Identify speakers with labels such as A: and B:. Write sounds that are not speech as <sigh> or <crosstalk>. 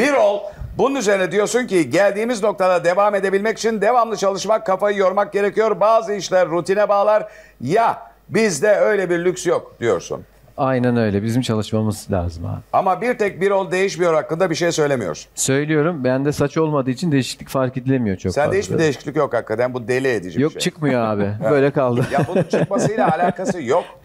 A: Bir ol. Bunun üzerine diyorsun ki geldiğimiz noktada devam edebilmek için devamlı çalışmak, kafayı yormak gerekiyor. Bazı işler rutine bağlar. Ya bizde öyle bir lüks yok diyorsun.
B: Aynen öyle. Bizim çalışmamız lazım abi.
A: Ama bir tek bir ol değişmiyor hakkında bir şey
B: söylemiyorsun. Söylüyorum. Bende saç olmadığı için değişiklik fark edilemiyor çok Sen fazla. hiçbir değişiklik
A: yok hakikaten. Bu
C: deli edici bir şey. Yok çıkmıyor abi. <laughs> Böyle kaldı. ya bunun çıkmasıyla <laughs> alakası yok.